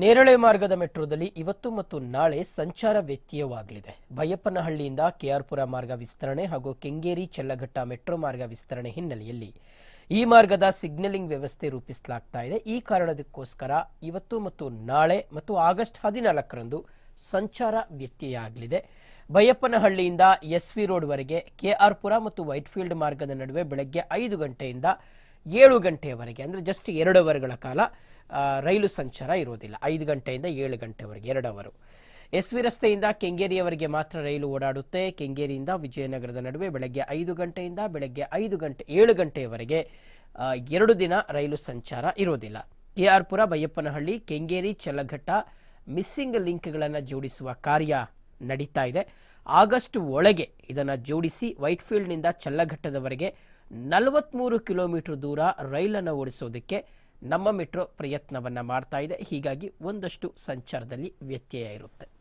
ನೇರಳೆ ಮಾರ್ಗದ ಮೆಟ್ರೋದಲ್ಲಿ ಇವತ್ತು ಮತ್ತು ನಾಳೆ ಸಂಚಾರ ವ್ಯತ್ಯಯವಾಗಲಿದೆ ಬೈಯಪ್ಪನಹಳ್ಳಿಯಿಂದ ಕೆಆರ್ಪುರ ಮಾರ್ಗ ವಿಸ್ತರಣೆ ಹಾಗೂ ಕೆಂಗೇರಿ ಚಲ್ಲಘಟ್ಟ ಮೆಟ್ರೋ ಮಾರ್ಗ ವಿಸ್ತರಣೆ ಹಿನ್ನೆಲೆಯಲ್ಲಿ ಈ ಮಾರ್ಗದ ಸಿಗ್ನಲಿಂಗ್ ವ್ಯವಸ್ಥೆ ರೂಪಿಸಲಾಗ್ತಾ ಇದೆ ಈ ಕಾರಣದಕ್ಕೋಸ್ಕರ ಇವತ್ತು ಮತ್ತು ನಾಳೆ ಮತ್ತು ಆಗಸ್ಟ್ ಹದಿನಾಲ್ಕರಂದು ಸಂಚಾರ ವ್ಯತ್ಯಯ ಆಗಲಿದೆ ಬೈಯಪ್ಪನಹಳ್ಳಿಯಿಂದ ಎಸ್ ವಿ ರೋಡ್ವರೆಗೆ ಕೆಆರ್ಪುರ ಮತ್ತು ವೈಟ್ಫೀಲ್ಡ್ ಮಾರ್ಗದ ನಡುವೆ ಬೆಳಗ್ಗೆ ಐದು ಗಂಟೆಯಿಂದ ಏಳು ಗಂಟೆಯವರೆಗೆ ಅಂದರೆ ಜಸ್ಟ್ ಎರಡು ಅವರ್ಗಳ ಕಾಲ ರೈಲು ಸಂಚಾರ ಇರುವುದಿಲ್ಲ ಐದು ಗಂಟೆಯಿಂದ ಏಳು ಗಂಟೆವರೆಗೆ ಎರಡು ಅವರು ಎಸ್ ವಿ ರಸ್ತೆಯಿಂದ ಕೆಂಗೇರಿಯವರೆಗೆ ಮಾತ್ರ ರೈಲು ಓಡಾಡುತ್ತೆ ಕೆಂಗೇರಿಯಿಂದ ವಿಜಯನಗರದ ನಡುವೆ ಬೆಳಗ್ಗೆ ಐದು ಗಂಟೆಯಿಂದ ಬೆಳಗ್ಗೆ ಐದು ಗಂಟೆ ಏಳು ಗಂಟೆಯವರೆಗೆ ಎರಡು ದಿನ ರೈಲು ಸಂಚಾರ ಇರುವುದಿಲ್ಲ ಕೆ ಆರ್ ಪುರ ಬೈಯಪ್ಪನಹಳ್ಳಿ ಕೆಂಗೇರಿ ಚಲಘಟ್ಟ ಮಿಸ್ಸಿಂಗ್ ಲಿಂಕ್ಗಳನ್ನು ಜೋಡಿಸುವ ಕಾರ್ಯ ನಡೀತಾ ಇದೆ ಆಗಸ್ಟ್ ಒಳಗೆ ಇದನ್ನು ಜೋಡಿಸಿ ವೈಟ್ಫೀಲ್ಡ್ನಿಂದ ಚಲ್ಲಘಟ್ಟದವರೆಗೆ ನಲವತ್ತ್ಮೂರು ಕಿಲೋಮೀಟರ್ ದೂರ ರೈಲನ್ನು ಓಡಿಸೋದಕ್ಕೆ ನಮ್ಮ ಮೆಟ್ರೋ ಪ್ರಯತ್ನವನ್ನು ಮಾಡ್ತಾ ಇದೆ ಹೀಗಾಗಿ ಒಂದಷ್ಟು ಸಂಚಾರದಲ್ಲಿ ವ್ಯತ್ಯಯ ಇರುತ್ತೆ